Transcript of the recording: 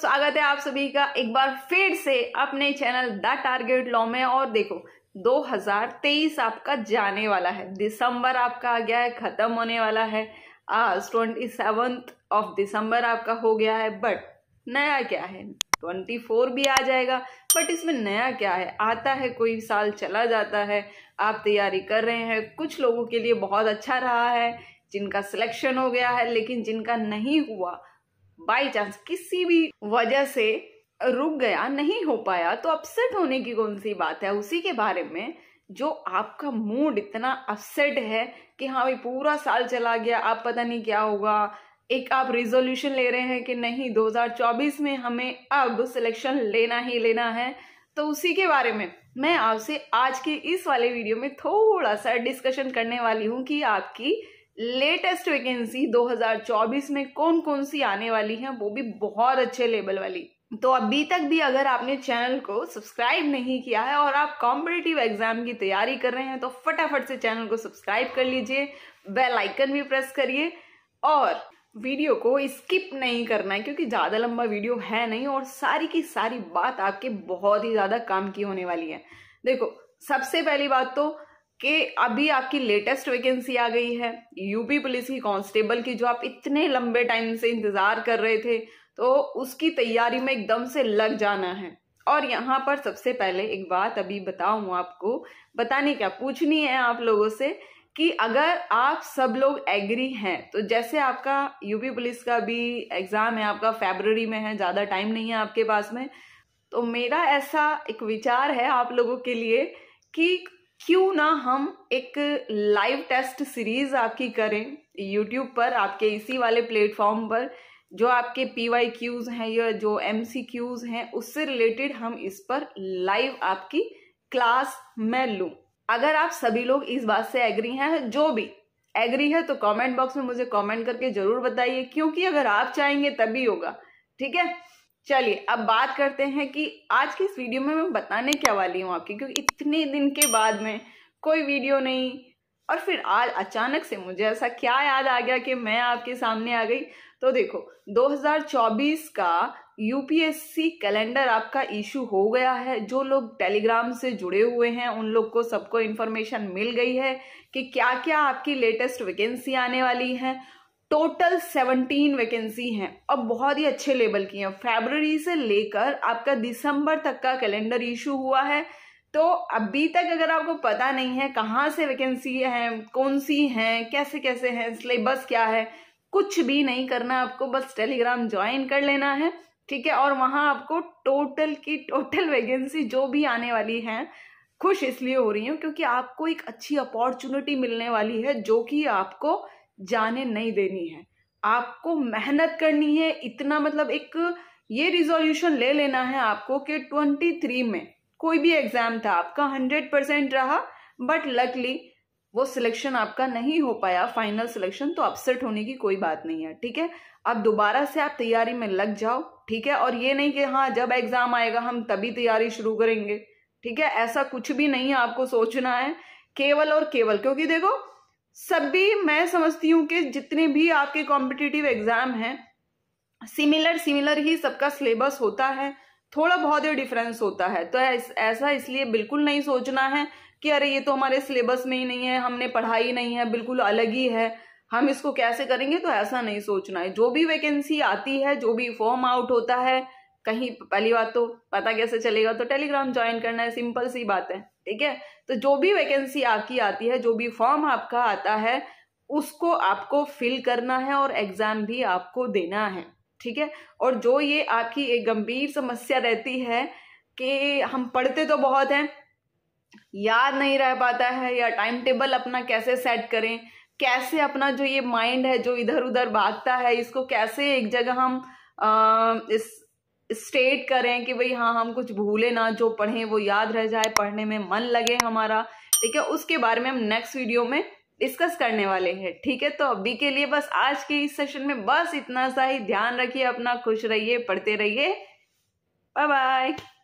स्वागत है आप सभी का एक बार फिर से अपने चैनल द टारगेट लॉ में और देखो 2023 आपका जाने वाला है दिसंबर आपका आ गया है खत्म होने वाला है आज ट्वेंटी सेवन्थ ऑफ दिसंबर आपका हो गया है बट नया क्या है 24 भी आ जाएगा बट इसमें नया क्या है आता है कोई साल चला जाता है आप तैयारी कर रहे हैं कुछ लोगों के लिए बहुत अच्छा रहा है जिनका सिलेक्शन हो गया है लेकिन जिनका नहीं हुआ बाई चांस किसी भी वजह से रुक गया नहीं हो पाया तो अपसेट होने की कौन सी बात है उसी के बारे में जो आपका मूड इतना अपसेट है कि हाँ भाई पूरा साल चला गया आप पता नहीं क्या होगा एक आप रिजोल्यूशन ले रहे हैं कि नहीं 2024 में हमें अब सिलेक्शन लेना ही लेना है तो उसी के बारे में मैं आपसे आज के इस वाले वीडियो में थोड़ा सा डिस्कशन करने वाली हूँ कि आपकी लेटेस्ट वैकेंसी 2024 में कौन कौन सी आने वाली है वो भी बहुत अच्छे लेवल वाली तो अभी तक भी अगर आपने चैनल को सब्सक्राइब नहीं किया है और आप कॉम्पिटेटिव एग्जाम की तैयारी कर रहे हैं तो फटाफट से चैनल को सब्सक्राइब कर लीजिए बेल आइकन भी प्रेस करिए और वीडियो को स्किप नहीं करना है क्योंकि ज़्यादा लंबा वीडियो है नहीं और सारी की सारी बात आपके बहुत ही ज़्यादा काम की होने वाली है देखो सबसे पहली बात तो कि अभी आपकी लेटेस्ट वैकेंसी आ गई है यूपी पुलिस की कांस्टेबल की जो आप इतने लंबे टाइम से इंतज़ार कर रहे थे तो उसकी तैयारी में एकदम से लग जाना है और यहाँ पर सबसे पहले एक बात अभी बताऊँ आपको बताने क्या पूछनी है आप लोगों से कि अगर आप सब लोग एग्री हैं तो जैसे आपका यूपी पुलिस का भी एग्ज़ाम है आपका फेबररी में है ज़्यादा टाइम नहीं है आपके पास में तो मेरा ऐसा एक विचार है आप लोगों के लिए कि क्यों ना हम एक लाइव टेस्ट सीरीज आपकी करें यूट्यूब पर आपके इसी वाले प्लेटफॉर्म पर जो आपके पी वाई क्यूज हैं या जो एम सी क्यूज हैं उससे रिलेटेड हम इस पर लाइव आपकी क्लास में लूं अगर आप सभी लोग इस बात से एग्री हैं जो भी एग्री है तो कमेंट बॉक्स में मुझे कमेंट करके जरूर बताइए क्योंकि अगर आप चाहेंगे तभी होगा ठीक है चलिए अब बात करते हैं कि आज की इस वीडियो में मैं बताने क्या वाली हूँ आपकी क्योंकि इतने दिन के बाद में कोई वीडियो नहीं और फिर आज अचानक से मुझे ऐसा क्या याद आ गया कि मैं आपके सामने आ गई तो देखो 2024 का यूपीएससी कैलेंडर आपका इशू हो गया है जो लोग टेलीग्राम से जुड़े हुए हैं उन लोग को सबको इन्फॉर्मेशन मिल गई है कि क्या क्या आपकी लेटेस्ट वैकेंसी आने वाली है टोटल सेवनटीन वैकेंसी हैं और बहुत ही अच्छे लेबल की हैं फेबररी से लेकर आपका दिसंबर तक का कैलेंडर इशू हुआ है तो अभी तक अगर आपको पता नहीं है कहाँ से वैकेंसी हैं कौन सी हैं कैसे कैसे हैं सिलेबस क्या है कुछ भी नहीं करना आपको बस टेलीग्राम ज्वाइन कर लेना है ठीक है और वहाँ आपको टोटल की टोटल वैकेंसी जो भी आने वाली हैं खुश इसलिए हो रही हूँ क्योंकि आपको एक अच्छी अपॉर्चुनिटी मिलने वाली है जो कि आपको जाने नहीं देनी है आपको मेहनत करनी है इतना मतलब एक ये रिजोल्यूशन ले लेना है आपको कि 23 में कोई भी एग्जाम था आपका 100 परसेंट रहा बट लकली वो सिलेक्शन आपका नहीं हो पाया फाइनल सिलेक्शन तो अपसेट होने की कोई बात नहीं है ठीक है अब दोबारा से आप तैयारी में लग जाओ ठीक है और ये नहीं कि हाँ जब एग्जाम आएगा हम तभी तैयारी शुरू करेंगे ठीक है ऐसा कुछ भी नहीं है आपको सोचना है केवल और केवल क्योंकि देखो सभी मैं समझती हूँ कि जितने भी आपके कॉम्पिटिटिव एग्जाम हैं सिमिलर सिमिलर ही सबका सिलेबस होता है थोड़ा बहुत ही डिफरेंस होता है तो ऐसा इसलिए बिल्कुल नहीं सोचना है कि अरे ये तो हमारे सिलेबस में ही नहीं है हमने पढ़ाई नहीं है बिल्कुल अलग ही है हम इसको कैसे करेंगे तो ऐसा नहीं सोचना है जो भी वैकेंसी आती है जो भी फॉर्म आउट होता है कहीं पहली बात तो पता कैसे चलेगा तो टेलीग्राम ज्वाइन करना है सिंपल सी बात है ठीक है तो जो भी वैकेंसी आपकी आती है जो भी फॉर्म आपका आता है उसको आपको फिल करना है और एग्ज़ाम भी आपको देना है ठीक है और जो ये आपकी एक गंभीर समस्या रहती है कि हम पढ़ते तो बहुत हैं याद नहीं रह पाता है या टाइम टेबल अपना कैसे सेट करें कैसे अपना जो ये माइंड है जो इधर उधर भागता है इसको कैसे एक जगह हम आ, इस स्टेट करें कि भाई हाँ हम कुछ भूले ना जो पढ़ें वो याद रह जाए पढ़ने में मन लगे हमारा ठीक है उसके बारे में हम नेक्स्ट वीडियो में डिस्कस करने वाले हैं ठीक है तो अभी के लिए बस आज के इस सेशन में बस इतना सा ही ध्यान रखिए अपना खुश रहिए पढ़ते रहिए बाय बाय